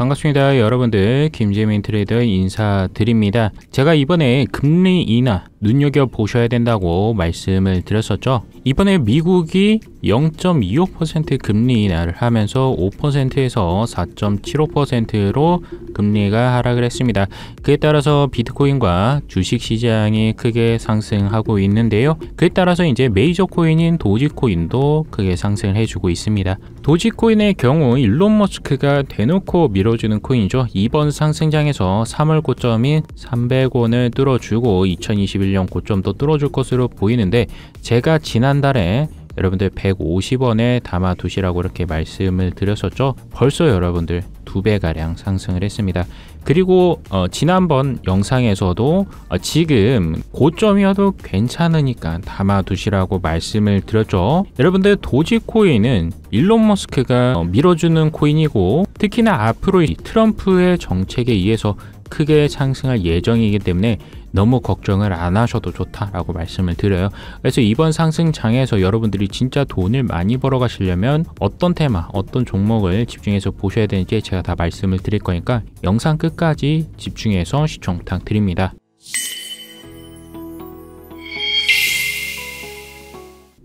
반갑습니다. 여러분들 김재민 트레이더 인사드립니다. 제가 이번에 금리 인하 눈여겨보셔야 된다고 말씀을 드렸었죠. 이번에 미국이 0.25%의 금리 인하를 하면서 5%에서 4.75%로 금리가 하락을 했습니다. 그에 따라서 비트코인과 주식시장이 크게 상승하고 있는데요. 그에 따라서 이제 메이저 코인인 도지코인도 크게 상승을 해주고 있습니다. 도지코인의 경우 일론 머스크가 대놓고 밀어주는 코인이죠. 이번 상승장에서 3월 고점인 300원을 뚫어주고 2021년 고점도 뚫어줄 것으로 보이는데 제가 지난 지난달에 여러분들 150원에 담아 두시라고 이렇게 말씀을 드렸었죠 벌써 여러분들 두 배가량 상승을 했습니다 그리고 어, 지난번 영상에서도 어, 지금 고점이어도 괜찮으니까 담아 두시라고 말씀을 드렸죠 여러분들 도지코인은 일론 머스크가 어, 밀어주는 코인이고 특히나 앞으로 트럼프의 정책에 의해서 크게 상승할 예정이기 때문에 너무 걱정을 안 하셔도 좋다라고 말씀을 드려요. 그래서 이번 상승장에서 여러분들이 진짜 돈을 많이 벌어 가시려면 어떤 테마, 어떤 종목을 집중해서 보셔야 되는지 제가 다 말씀을 드릴 거니까 영상 끝까지 집중해서 시청 부탁드립니다.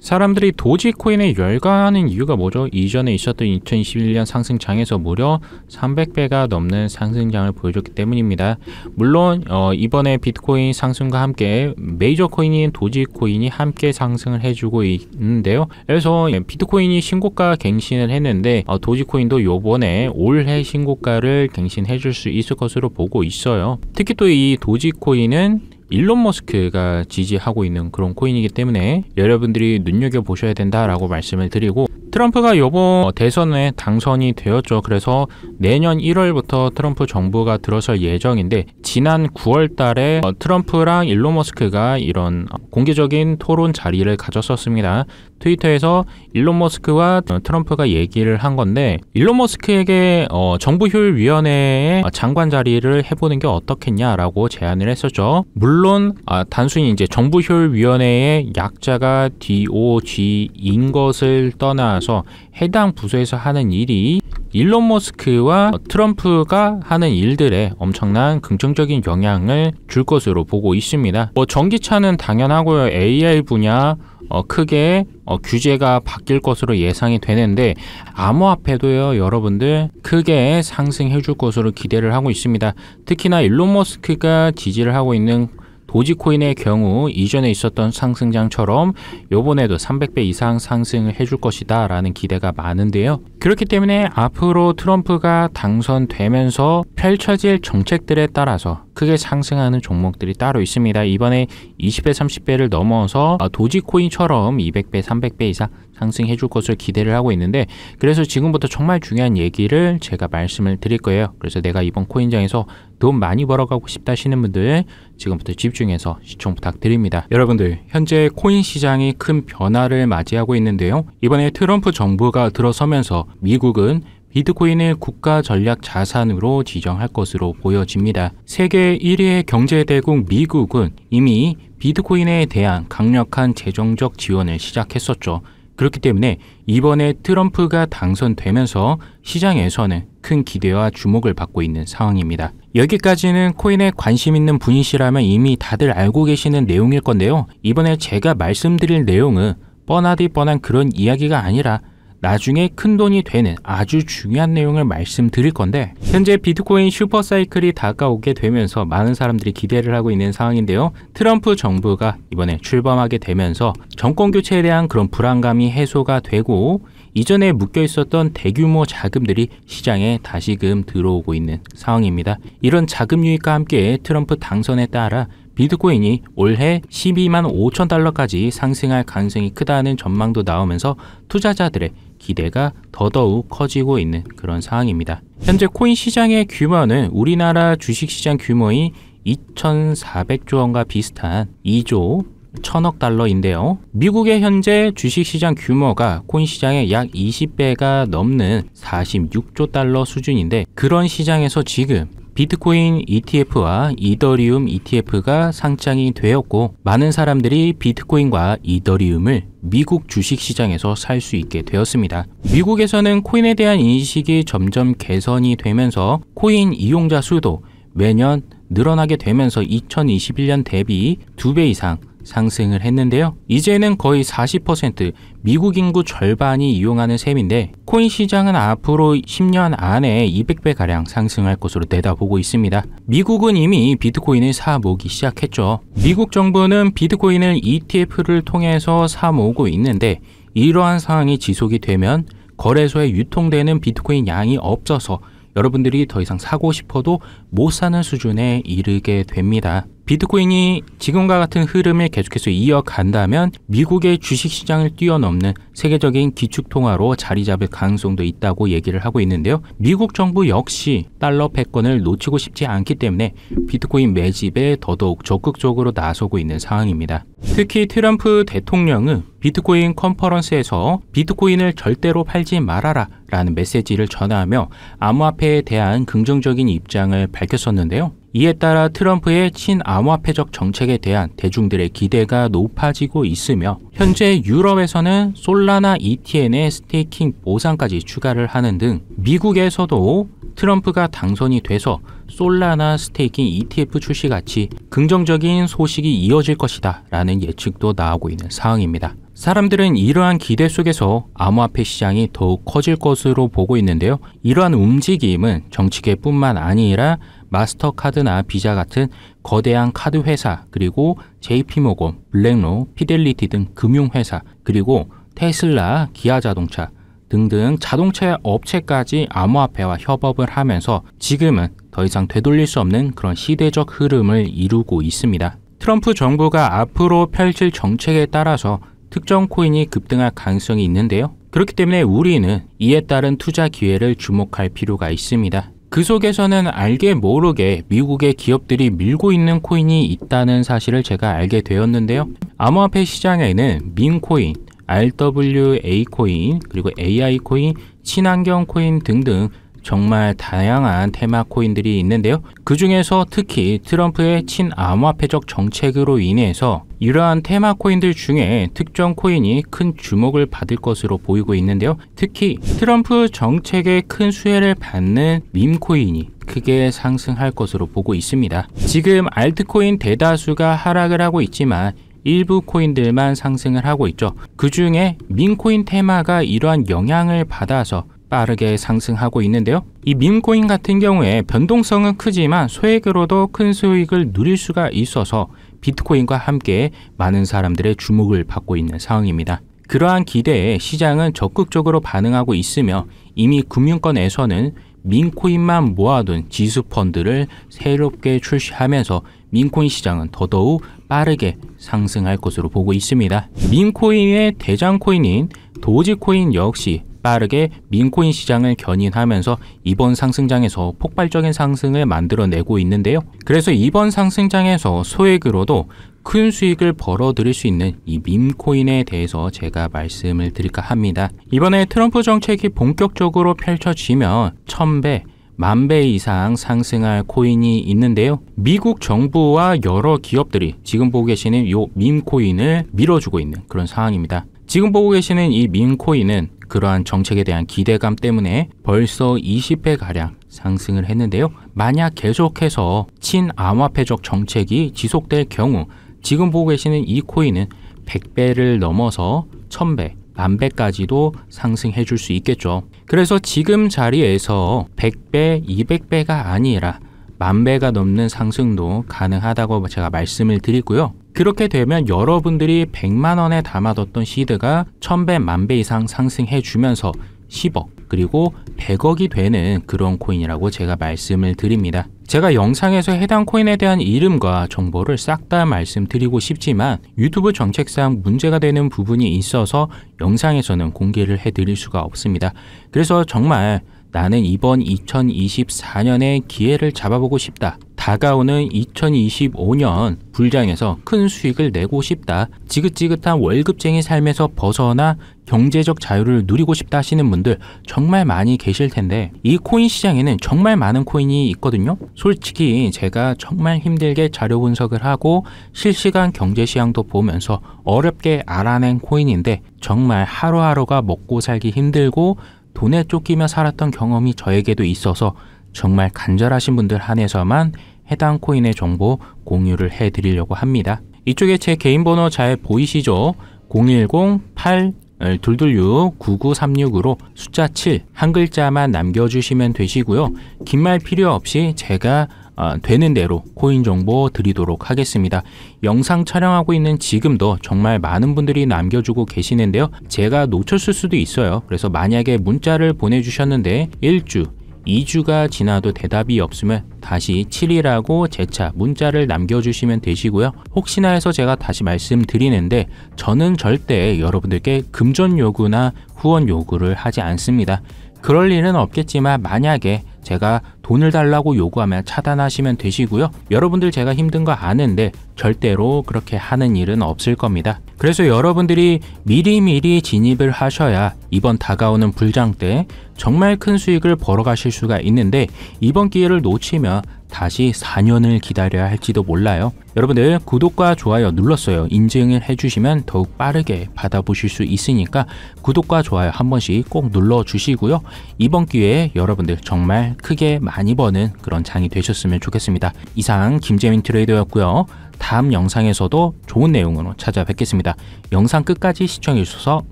사람들이 도지코인에 열광하는 이유가 뭐죠? 이전에 있었던 2021년 상승장에서 무려 300배가 넘는 상승장을 보여줬기 때문입니다. 물론 어, 이번에 비트코인 상승과 함께 메이저 코인인 도지코인이 함께 상승을 해주고 있는데요. 그래서 비트코인이 신고가 갱신을 했는데 어, 도지코인도 요번에 올해 신고가를 갱신해줄 수 있을 것으로 보고 있어요. 특히 또 이 도지코인은 일론 머스크가 지지하고 있는 그런 코인이기 때문에 여러분들이 눈여겨보셔야 된다라고 말씀을 드리고 트럼프가 요번 대선에 당선이 되었죠. 그래서 내년 1월부터 트럼프 정부가 들어설 예정인데 지난 9월 달에 어, 트럼프랑 일론 머스크가 이런 어, 공개적인 토론 자리를 가졌었습니다. 트위터에서 일론 머스크와 어, 트럼프가 얘기를 한 건데 일론 머스크에게 어, 정부 효율 위원회의 장관 자리를 해보는 게 어떻겠냐라고 제안을 했었죠. 물론 아, 단순히 이제 정부 효율 위원회의 약자가 DOG인 것을 떠나서 따라서 해당 부서에서 하는 일이 일론 머스크와 트럼프가 하는 일들에 엄청난 긍정적인 영향을 줄 것으로 보고 있습니다. 뭐 전기차는 당연하고요. AI 분야 어, 크게 어, 규제가 바뀔 것으로 예상이 되는데 암호화폐도요 여러분들 크게 상승해 줄 것으로 기대를 하고 있습니다. 특히나 일론 머스크가 지지를 하고 있는 도지코인의 경우 이전에 있었던 상승장처럼 요번에도 300배 이상 상승을 해줄 것이다 라는 기대가 많은데요. 그렇기 때문에 앞으로 트럼프가 당선되면서 펼쳐질 정책들에 따라서 크게 상승하는 종목들이 따로 있습니다. 이번에 20배, 30배를 넘어서 도지코인처럼 200배, 300배 이상 상승해 줄 것을 기대를 하고 있는데 그래서 지금부터 정말 중요한 얘기를 제가 말씀을 드릴 거예요. 그래서 내가 이번 코인장에서 돈 많이 벌어가고 싶다 하시는 분들 지금부터 집중해서 시청 부탁드립니다. 여러분들 현재 코인 시장이 큰 변화를 맞이하고 있는데요. 이번에 트럼프 정부가 들어서면서 미국은 비트코인을 국가 전략 자산으로 지정할 것으로 보여집니다. 세계 1위의 경제대국 미국은 이미 비트코인에 대한 강력한 재정적 지원을 시작했었죠. 그렇기 때문에 이번에 트럼프가 당선되면서 시장에서는 큰 기대와 주목을 받고 있는 상황입니다. 여기까지는 코인에 관심 있는 분이시라면 이미 다들 알고 계시는 내용일 건데요. 이번에 제가 말씀드릴 내용은 뻔하디 뻔한 그런 이야기가 아니라 나중에 큰돈이 되는 아주 중요한 내용을 말씀드릴 건데 현재 비트코인 슈퍼사이클이 다가오게 되면서 많은 사람들이 기대를 하고 있는 상황인데요. 트럼프 정부가 이번에 출범하게 되면서 정권 교체에 대한 그런 불안감이 해소가 되고 이전에 묶여 있었던 대규모 자금들이 시장에 다시금 들어오고 있는 상황입니다. 이런 자금 유입과 함께 트럼프 당선에 따라 비트코인이 올해 12만 5천 달러까지 상승할 가능성이 크다는 전망도 나오면서 투자자들의 기대가 더더욱 커지고 있는 그런 상황입니다. 현재 코인 시장의 규모는 우리나라 주식시장 규모인 2,400조 원과 비슷한 2조 1 0 0 0억 달러인데요. 미국의 현재 주식시장 규모가 코인시장의 약 20배가 넘는 46조 달러 수준인데 그런 시장에서 지금 비트코인 ETF와 이더리움 ETF가 상장이 되었고 많은 사람들이 비트코인과 이더리움을 미국 주식시장에서 살 수 있게 되었습니다. 미국에서는 코인에 대한 인식이 점점 개선이 되면서 코인 이용자 수도 매년 늘어나게 되면서 2021년 대비 2배 이상 상승을 했는데요. 이제는 거의 40% 미국 인구 절반이 이용하는 셈인데 코인 시장은 앞으로 10년 안에 200배가량 상승할 것으로 내다보고 있습니다. 미국은 이미 비트코인을 사 모으기 시작했죠. 미국 정부는 비트코인을 ETF를 통해서 사 모으고 있는데 이러한 상황이 지속이 되면 거래소에 유통되는 비트코인 양이 없어서 여러분들이 더 이상 사고 싶어도 못 사는 수준에 이르게 됩니다. 비트코인이 지금과 같은 흐름을 계속해서 이어간다면 미국의 주식시장을 뛰어넘는 세계적인 기축통화로 자리 잡을 가능성도 있다고 얘기를 하고 있는데요. 미국 정부 역시 달러 패권을 놓치고 싶지 않기 때문에 비트코인 매집에 더더욱 적극적으로 나서고 있는 상황입니다. 특히 트럼프 대통령은 비트코인 컨퍼런스에서 비트코인을 절대로 팔지 말아라 라는 메시지를 전하며 암호화폐에 대한 긍정적인 입장을 밝혔었는데요. 이에 따라 트럼프의 친암호화폐적 정책에 대한 대중들의 기대가 높아지고 있으며 현재 유럽에서는 솔라나 ETN의 스테이킹 보상까지 추가를 하는 등 미국에서도 트럼프가 당선이 돼서 솔라나 스테이킹 ETF 출시 같이 긍정적인 소식이 이어질 것이다 라는 예측도 나오고 있는 상황입니다. 사람들은 이러한 기대 속에서 암호화폐 시장이 더욱 커질 것으로 보고 있는데요. 이러한 움직임은 정치계뿐만 아니라 마스터카드나 비자 같은 거대한 카드 회사, 그리고 JP모건, 블랙록, 피델리티 등 금융회사, 그리고 테슬라, 기아자동차 등등 자동차 업체까지 암호화폐와 협업을 하면서 지금은 더 이상 되돌릴 수 없는 그런 시대적 흐름을 이루고 있습니다. 트럼프 정부가 앞으로 펼칠 정책에 따라서 특정 코인이 급등할 가능성이 있는데요. 그렇기 때문에 우리는 이에 따른 투자 기회를 주목할 필요가 있습니다. 그 속에서는 알게 모르게 미국의 기업들이 밀고 있는 코인이 있다는 사실을 제가 알게 되었는데요. 암호화폐 시장에는 민코인, RWA 코인, 그리고 AI 코인, 친환경 코인 등등 정말 다양한 테마 코인들이 있는데요. 그 중에서 특히 트럼프의 친암호화폐적 정책으로 인해서 이러한 테마 코인들 중에 특정 코인이 큰 주목을 받을 것으로 보이고 있는데요. 특히 트럼프 정책에 큰 수혜를 받는 민 코인이 크게 상승할 것으로 보고 있습니다. 지금 알트코인 대다수가 하락을 하고 있지만 일부 코인들만 상승을 하고 있죠. 그 중에 민코인 테마가 이러한 영향을 받아서 빠르게 상승하고 있는데요. 이 민코인 같은 경우에 변동성은 크지만 소액으로도 큰 수익을 누릴 수가 있어서 비트코인과 함께 많은 사람들의 주목을 받고 있는 상황입니다. 그러한 기대에 시장은 적극적으로 반응하고 있으며 이미 금융권에서는 민코인만 모아둔 지수 펀드를 새롭게 출시하면서 민코인 시장은 더더욱 빠르게 상승할 것으로 보고 있습니다. 민코인의 대장코인인 도지코인 역시 빠르게 민코인 시장을 견인하면서 이번 상승장에서 폭발적인 상승을 만들어내고 있는데요. 그래서 이번 상승장에서 소액으로도 큰 수익을 벌어들일 수 있는 이 민코인에 대해서 제가 말씀을 드릴까 합니다. 이번에 트럼프 정책이 본격적으로 펼쳐지면 1000배, 만배 이상 상승할 코인이 있는데요. 미국 정부와 여러 기업들이 지금 보고 계시는 이 밈코인을 밀어주고 있는 그런 상황입니다. 지금 보고 계시는 이 민코인은 그러한 정책에 대한 기대감 때문에 벌써 20배가량 상승을 했는데요. 만약 계속해서 친암화폐적 정책이 지속될 경우 지금 보고 계시는 이 코인은 100배를 넘어서 1000배, 만배까지도 상승해 줄 수 있겠죠. 그래서 지금 자리에서 100배, 200배가 아니라 만배가 넘는 상승도 가능하다고 제가 말씀을 드리고요. 그렇게 되면 여러분들이 100만 원에 담아뒀던 시드가 1000배, 만배 이상 상승해 주면서 10억 그리고 100억이 되는 그런 코인이라고 제가 말씀을 드립니다. 제가 영상에서 해당 코인에 대한 이름과 정보를 싹 다 말씀드리고 싶지만 유튜브 정책상 문제가 되는 부분이 있어서 영상에서는 공개를 해드릴 수가 없습니다. 그래서 정말 나는 이번 2024년에 기회를 잡아보고 싶다. 다가오는 2025년 불장에서 큰 수익을 내고 싶다. 지긋지긋한 월급쟁이 삶에서 벗어나 경제적 자유를 누리고 싶다 하시는 분들 정말 많이 계실 텐데 이 코인 시장에는 정말 많은 코인이 있거든요. 솔직히 제가 정말 힘들게 자료 분석을 하고 실시간 경제 시향도 보면서 어렵게 알아낸 코인인데 정말 하루하루가 먹고 살기 힘들고 돈에 쫓기며 살았던 경험이 저에게도 있어서 정말 간절하신 분들 한해서만 해당 코인의 정보 공유를 해드리려고 합니다. 이쪽에 제 개인 번호 잘 보이시죠? 010-8 226-9936으로 숫자 7 한 글자만 남겨주시면 되시고요. 긴 말 필요 없이 제가 아, 되는 대로 코인 정보 드리도록 하겠습니다. 영상 촬영하고 있는 지금도 정말 많은 분들이 남겨주고 계시는데요. 제가 놓쳤을 수도 있어요. 그래서 만약에 문자를 보내주셨는데 1주, 2주가 지나도 대답이 없으면 다시 7이라고 재차 문자를 남겨주시면 되시고요. 혹시나 해서 제가 다시 말씀드리는데 저는 절대 여러분들께 금전 요구나 후원 요구를 하지 않습니다. 그럴 일은 없겠지만 만약에 제가 돈을 달라고 요구하면 차단하시면 되시고요. 여러분들 제가 힘든 거 아는데 절대로 그렇게 하는 일은 없을 겁니다. 그래서 여러분들이 미리미리 진입을 하셔야 이번 다가오는 불장 때 정말 큰 수익을 벌어가실 수가 있는데 이번 기회를 놓치면 다시 4년을 기다려야 할지도 몰라요. 여러분들 구독과 좋아요 눌렀어요. 인증을 해주시면 더욱 빠르게 받아보실 수 있으니까 구독과 좋아요 한 번씩 꼭 눌러주시고요. 이번 기회에 여러분들 정말 크게 많이 버는 그런 장이 되셨으면 좋겠습니다. 이상 김재민 트레이더였고요. 다음 영상에서도 좋은 내용으로 찾아뵙겠습니다. 영상 끝까지 시청해주셔서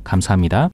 감사합니다.